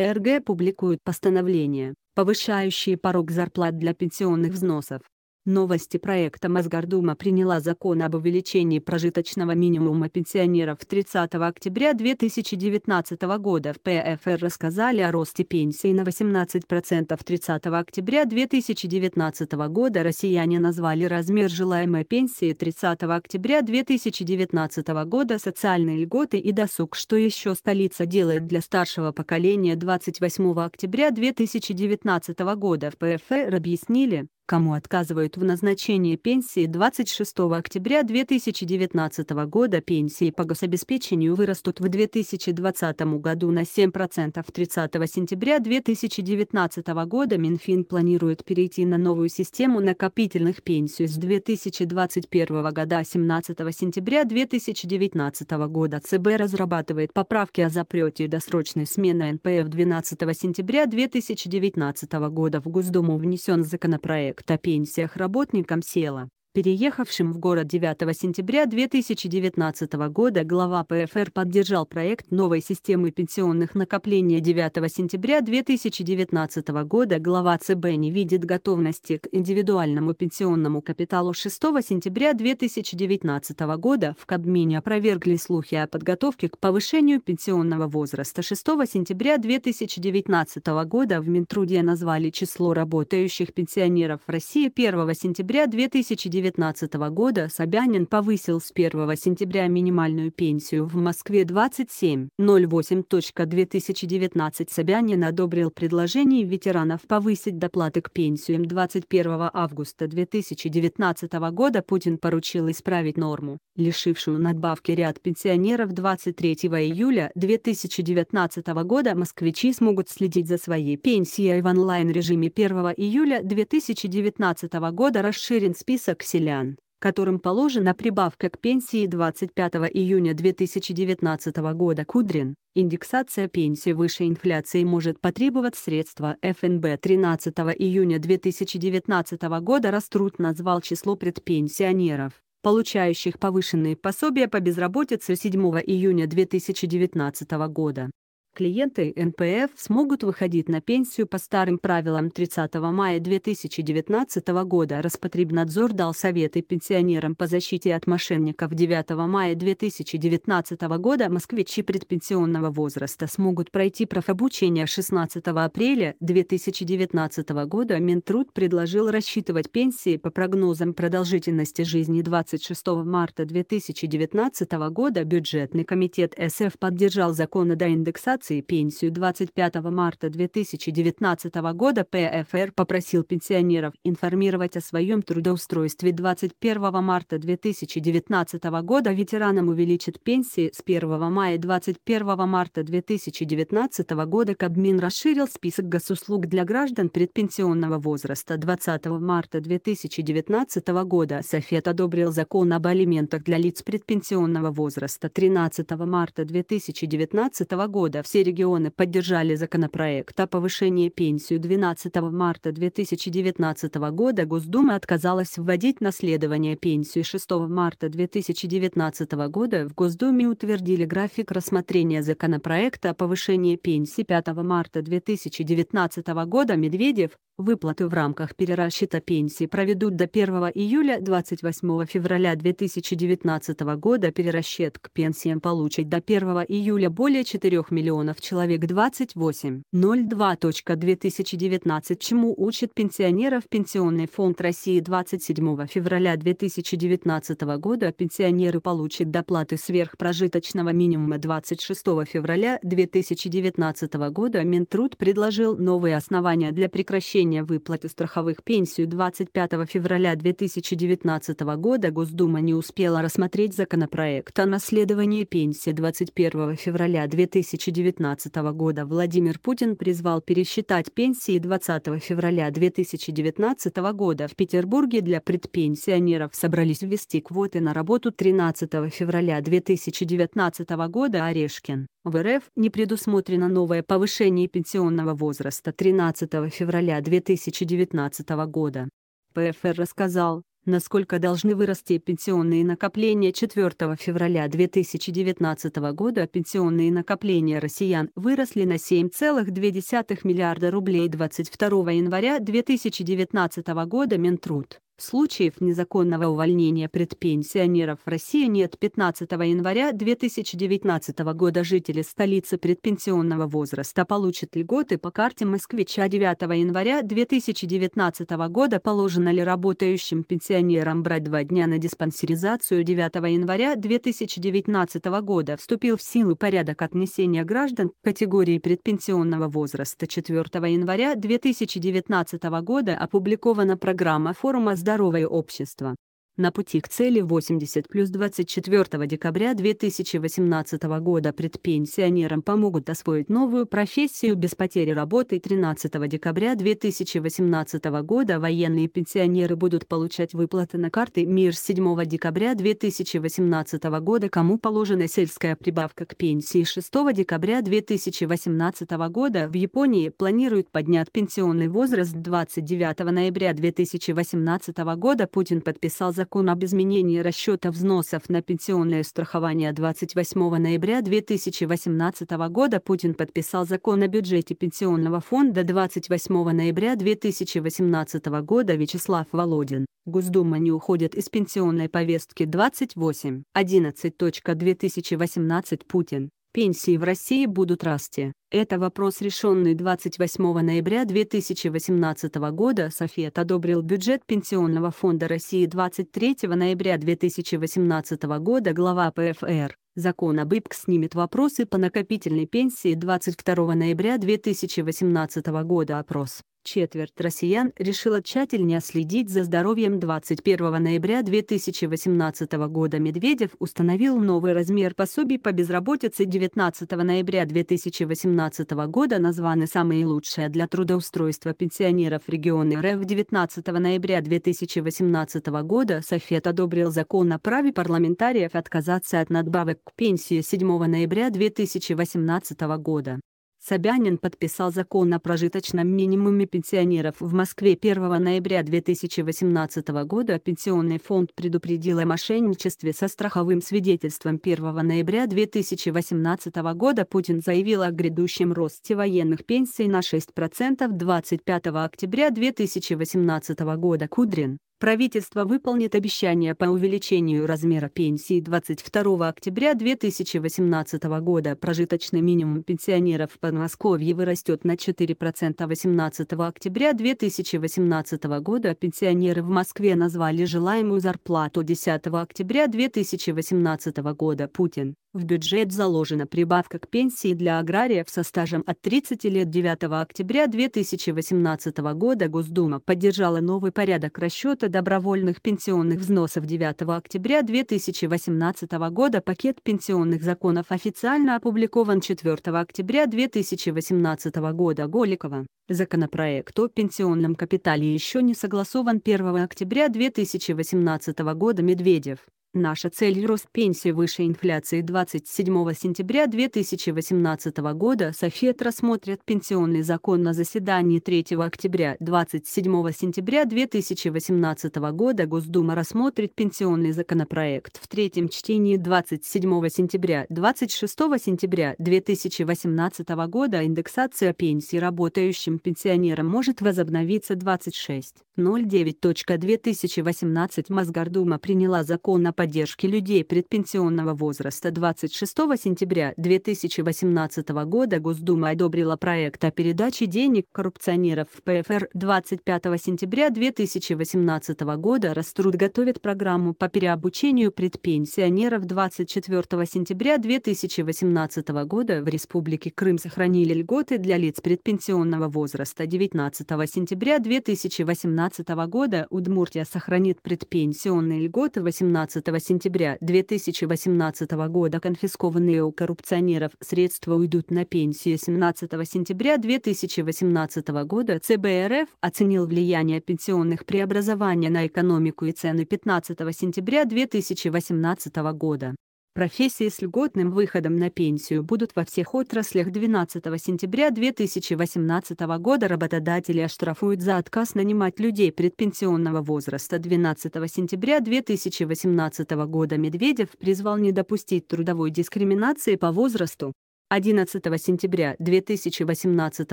РГ публикует постановления, повышающие порог зарплат для пенсионных взносов. Новости проекта Мосгордума приняла закон об увеличении прожиточного минимума пенсионеров 30 октября 2019 года. В ПФР рассказали о росте пенсии на 18% 30 октября 2019 года. Россияне назвали размер желаемой пенсии 30 октября 2019 года социальные льготы и досуг, что еще столица делает для старшего поколения 28 октября 2019 года. В ПФР объяснили, кому отказывают в назначении пенсии 26 октября 2019 года пенсии по гособеспечению вырастут в 2020 году на 7%. 30 сентября 2019 года Минфин планирует перейти на новую систему накопительных пенсий с 2021 года. 17 сентября 2019 года ЦБ разрабатывает поправки о запрете и досрочной смены НПФ 12 сентября 2019 года в Госдуму внесен законопроект к пенсиях работникам села. Переехавшим в город 9 сентября 2019 года глава ПФР поддержал проект новой системы пенсионных накоплений 9 сентября 2019 года глава ЦБ не видит готовности к индивидуальному пенсионному капиталу 6 сентября 2019 года в Кабмине опровергли слухи о подготовке к повышению пенсионного возраста 6 сентября 2019 года в Минтруде назвали число работающих пенсионеров в России 1 сентября 2019 2019 года Собянин повысил с 1 сентября минимальную пенсию в Москве 27.08.2019 Собянин одобрил предложение ветеранов повысить доплаты к пенсиям 21 августа 2019 года Путин поручил исправить норму, лишившую надбавки ряд пенсионеров 23 июля 2019 года москвичи смогут следить за своей пенсией в онлайн-режиме 1 июля 2019 года расширен список селян, которым положена прибавка к пенсии 25 июня 2019 года Кудрин, индексация пенсии выше инфляции может потребовать средства ФНБ 13 июня 2019 года Раструд назвал число предпенсионеров, получающих повышенные пособия по безработице 7 июня 2019 года клиенты НПФ смогут выходить на пенсию по старым правилам 30 мая 2019 года. Распотребнадзор дал советы пенсионерам по защите от мошенников 9 мая 2019 года. Москвичи предпенсионного возраста смогут пройти профобучение 16 апреля 2019 года. Минтруд предложил рассчитывать пенсии по прогнозам продолжительности жизни 26 марта 2019 года. Бюджетный комитет СФ поддержал закон о доиндексации компенсации пенсию 25 марта 2019 года ПФР попросил пенсионеров информировать о своем трудоустройстве 21 марта 2019 года ветеранам увеличит пенсии с 1 мая 21 марта 2019 года Кабмин расширил список госуслуг для граждан предпенсионного возраста 20 марта 2019 года Софет одобрил закон об алиментах для лиц предпенсионного возраста 13 марта 2019 года в все регионы поддержали законопроект о повышении пенсию 12 марта 2019 года Госдума отказалась вводить наследование пенсии 6 марта 2019 года в Госдуме утвердили график рассмотрения законопроекта о повышении пенсии 5 марта 2019 года Медведев, Выплаты в рамках перерасчета пенсии проведут до 1 июля 28 февраля 2019 года. Перерасчет к пенсиям получить до 1 июля более 4 миллионов миллионов человек 28.02.2019 чему учит пенсионеров Пенсионный фонд России 27 февраля 2019 года пенсионеры получат доплаты сверхпрожиточного минимума 26 февраля 2019 года Минтруд предложил новые основания для прекращения выплаты страховых пенсий 25 февраля 2019 года Госдума не успела рассмотреть законопроект о наследовании пенсии 21 февраля 2019 2019 года Владимир Путин призвал пересчитать пенсии 20 февраля 2019 года в Петербурге для предпенсионеров собрались ввести квоты на работу 13 февраля 2019 года Орешкин. В РФ не предусмотрено новое повышение пенсионного возраста 13 февраля 2019 года. ПФР рассказал, насколько должны вырасти пенсионные накопления 4 февраля 2019 года, пенсионные накопления россиян выросли на 7,2 миллиарда рублей 22 января 2019 года Минтруд. Случаев незаконного увольнения предпенсионеров в России нет 15 января 2019 года жители столицы предпенсионного возраста получат льготы по карте москвича 9 января 2019 года положено ли работающим пенсионерам брать два дня на диспансеризацию 9 января 2019 года вступил в силу порядок отнесения граждан к категории предпенсионного возраста 4 января 2019 года опубликована программа форума здоровое общество. На пути к цели 80 плюс 24 декабря 2018 года предпенсионерам помогут освоить новую профессию без потери работы. 13 декабря 2018 года военные пенсионеры будут получать выплаты на карты МИР. 7 декабря 2018 года кому положена сельская прибавка к пенсии. 6 декабря 2018 года в Японии планируют поднять пенсионный возраст. 29 ноября 2018 года Путин подписал за закон об изменении расчета взносов на пенсионное страхование 28 ноября 2018 года Путин подписал закон о бюджете Пенсионного фонда 28 ноября 2018 года Вячеслав Володин. Госдума не уходит из пенсионной повестки 28.11.2018 Путин. Пенсии в России будут расти. Это вопрос, решенный 28 ноября 2018 года. Софет одобрил бюджет Пенсионного фонда России 23 ноября 2018 года глава ПФР. Закон об ИПК снимет вопросы по накопительной пенсии 22 ноября 2018 года опрос четверть россиян решила тщательнее следить за здоровьем 21 ноября 2018 года. Медведев установил новый размер пособий по безработице 19 ноября 2018 года, названы самые лучшие для трудоустройства пенсионеров регионы РФ 19 ноября 2018 года. Софет одобрил закон о праве парламентариев отказаться от надбавок к пенсии 7 ноября 2018 года. Собянин подписал закон о прожиточном минимуме пенсионеров в Москве 1 ноября 2018 года. Пенсионный фонд предупредил о мошенничестве со страховым свидетельством 1 ноября 2018 года. Путин заявил о грядущем росте военных пенсий на 6% 25 октября 2018 года. Кудрин Правительство выполнит обещание по увеличению размера пенсии 22 октября 2018 года. Прожиточный минимум пенсионеров в Подмосковье вырастет на 4% 18 октября 2018 года. пенсионеры в Москве назвали желаемую зарплату 10 октября 2018 года. Путин в бюджет заложена прибавка к пенсии для аграриев со стажем от 30 лет 9 октября 2018 года Госдума поддержала новый порядок расчета добровольных пенсионных взносов 9 октября 2018 года. Пакет пенсионных законов официально опубликован 4 октября 2018 года Голикова. Законопроект о пенсионном капитале еще не согласован 1 октября 2018 года Медведев. Наша цель — рост пенсии выше инфляции 27 сентября 2018 года. Софет рассмотрит пенсионный закон на заседании 3 октября 27 сентября 2018 года. Госдума рассмотрит пенсионный законопроект в третьем чтении 27 сентября 26 сентября 2018 года. Индексация пенсии работающим пенсионерам может возобновиться 26.09.2018. Мосгордума приняла закон о поддержки людей предпенсионного возраста 26 сентября 2018 года Госдума одобрила проект о передаче денег коррупционеров в ПФР 25 сентября 2018 года Роструд готовит программу по переобучению предпенсионеров 24 сентября 2018 года в Республике Крым сохранили льготы для лиц предпенсионного возраста 19 сентября 2018 года Удмуртия сохранит предпенсионные льготы 18 сентября 2018 года конфискованные у коррупционеров средства уйдут на пенсию. 17 сентября 2018 года ЦБРФ оценил влияние пенсионных преобразований на экономику и цены 15 сентября 2018 года. Профессии с льготным выходом на пенсию будут во всех отраслях 12 сентября 2018 года работодатели оштрафуют за отказ нанимать людей предпенсионного возраста 12 сентября 2018 года Медведев призвал не допустить трудовой дискриминации по возрасту. 11 сентября 2018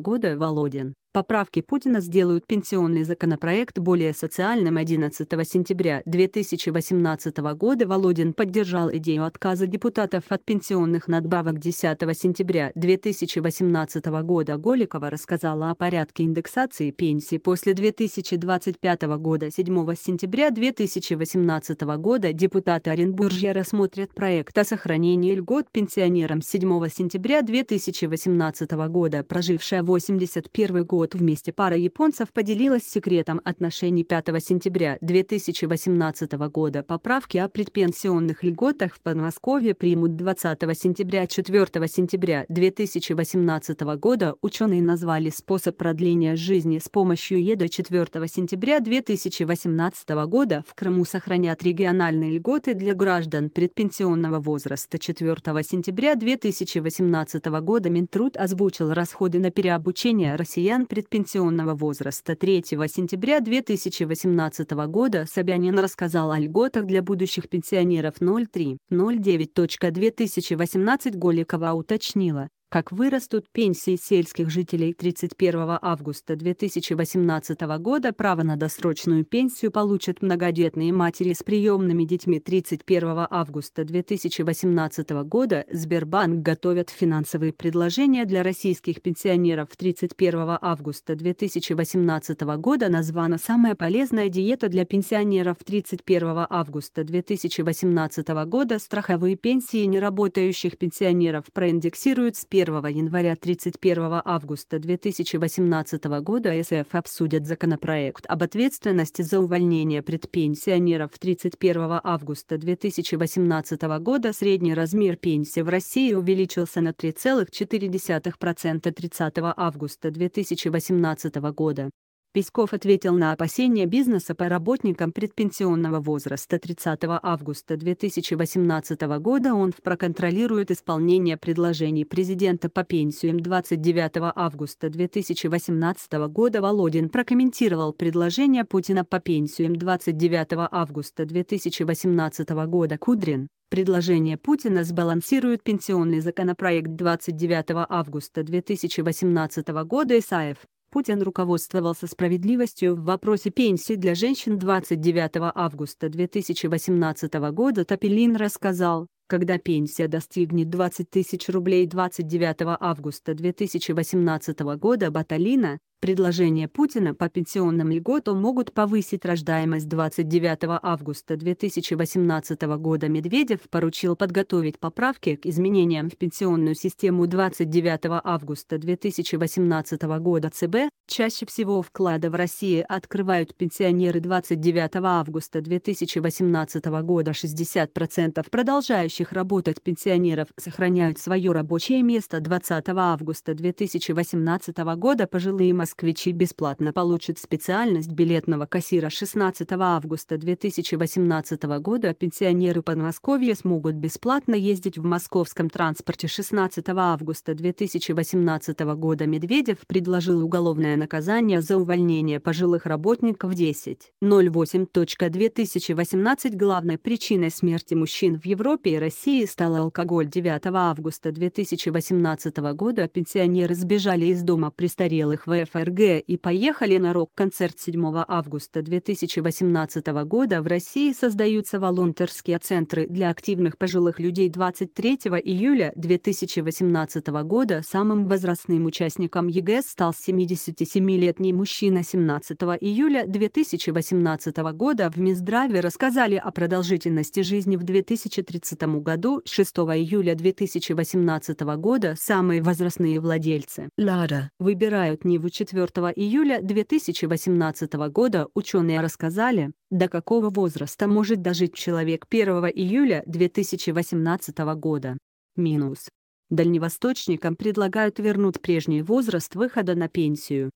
года Володин. Поправки Путина сделают пенсионный законопроект более социальным. 11 сентября 2018 года Володин поддержал идею отказа депутатов от пенсионных надбавок. 10 сентября 2018 года Голикова рассказала о порядке индексации пенсий после 2025 года. 7 сентября 2018 года депутаты Оренбуржья рассмотрят проект о сохранении льгот пенсионерам. 7 сентября сентября 2018 года прожившая 81 год вместе пара японцев поделилась секретом отношений 5 сентября 2018 года. Поправки о предпенсионных льготах в Подмосковье примут 20 сентября 4 сентября 2018 года. Ученые назвали способ продления жизни с помощью ЕДА 4 сентября 2018 года. В Крыму сохранят региональные льготы для граждан предпенсионного возраста 4 сентября 2018 2018 года Минтруд озвучил расходы на переобучение россиян предпенсионного возраста. 3 сентября 2018 года Собянин рассказал о льготах для будущих пенсионеров 0.30.9.2018 Голикова уточнила, как вырастут пенсии сельских жителей 31 августа 2018 года, право на досрочную пенсию получат многодетные матери с приемными детьми 31 августа 2018 года. Сбербанк готовят финансовые предложения для российских пенсионеров 31 августа 2018 года. Названа самая полезная диета для пенсионеров 31 августа 2018 года. Страховые пенсии неработающих пенсионеров проиндексируют с 1 января 31 августа 2018 года СФ обсудят законопроект об ответственности за увольнение предпенсионеров 31 августа 2018 года средний размер пенсии в России увеличился на 3,4% 30 августа 2018 года. Песков ответил на опасения бизнеса по работникам предпенсионного возраста 30 августа 2018 года он проконтролирует исполнение предложений президента по пенсиям 29 августа 2018 года Володин прокомментировал предложение Путина по пенсиям 29 августа 2018 года Кудрин. Предложение Путина сбалансирует пенсионный законопроект 29 августа 2018 года Исаев. Путин руководствовался справедливостью в вопросе пенсии для женщин 29 августа 2018 года. Топелин рассказал, когда пенсия достигнет 20 тысяч рублей 29 августа 2018 года Баталина, Предложения Путина по пенсионным льготам могут повысить рождаемость 29 августа 2018 года Медведев поручил подготовить поправки к изменениям в пенсионную систему 29 августа 2018 года ЦБ. Чаще всего вклады в России открывают пенсионеры 29 августа 2018 года 60% продолжающих работать пенсионеров сохраняют свое рабочее место 20 августа 2018 года пожилые москвичи москвичи бесплатно получат специальность билетного кассира 16 августа 2018 года, а пенсионеры Подмосковья смогут бесплатно ездить в московском транспорте 16 августа 2018 года Медведев предложил уголовное наказание за увольнение пожилых работников 10.08.2018 Главной причиной смерти мужчин в Европе и России стал алкоголь 9 августа 2018 года, пенсионеры сбежали из дома престарелых в РФ ФРГ и поехали на рок-концерт 7 августа 2018 года в России создаются волонтерские центры для активных пожилых людей 23 июля 2018 года самым возрастным участником ЕГЭ стал 77-летний мужчина 17 июля 2018 года в Минздраве рассказали о продолжительности жизни в 2030 году 6 июля 2018 года самые возрастные владельцы. Лада выбирают не вычитать 4 июля 2018 года ученые рассказали, до какого возраста может дожить человек 1 июля 2018 года. Минус. Дальневосточникам предлагают вернуть прежний возраст выхода на пенсию.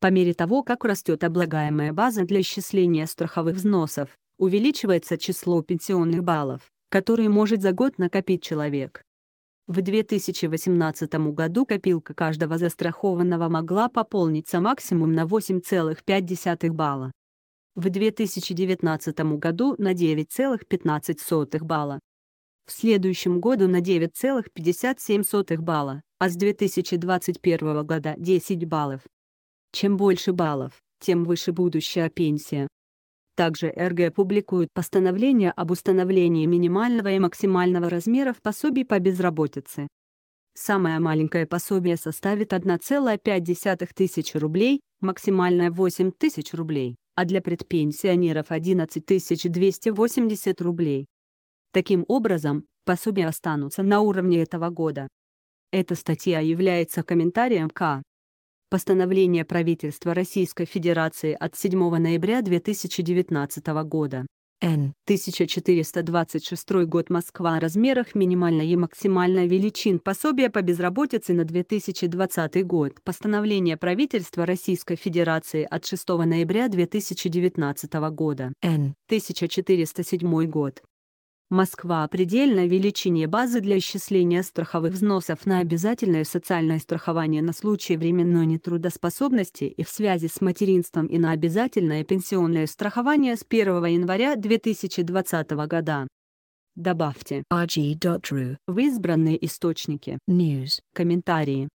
По мере того, как растет облагаемая база для исчисления страховых взносов, увеличивается число пенсионных баллов, которые может за год накопить человек. В 2018 году копилка каждого застрахованного могла пополниться максимум на 8,5 балла. В 2019 году на 9,15 балла. В следующем году на 9,57 балла, а с 2021 года 10 баллов. Чем больше баллов, тем выше будущая пенсия. Также РГ публикует постановление об установлении минимального и максимального размеров пособий по безработице. Самое маленькое пособие составит 1,5 тысяч рублей, максимальное 8 тысяч рублей, а для предпенсионеров 11 280 рублей. Таким образом, пособия останутся на уровне этого года. Эта статья является комментарием к Постановление правительства Российской Федерации от 7 ноября 2019 года. Н. 1426 год Москва о размерах минимальной и максимальной величин пособия по безработице на 2020 год. Постановление правительства Российской Федерации от 6 ноября 2019 года. Н. 1407 год. Москва о предельной величине базы для исчисления страховых взносов на обязательное социальное страхование на случай временной нетрудоспособности и в связи с материнством и на обязательное пенсионное страхование с 1 января 2020 года. Добавьте rg.ru в избранные источники, news, комментарии,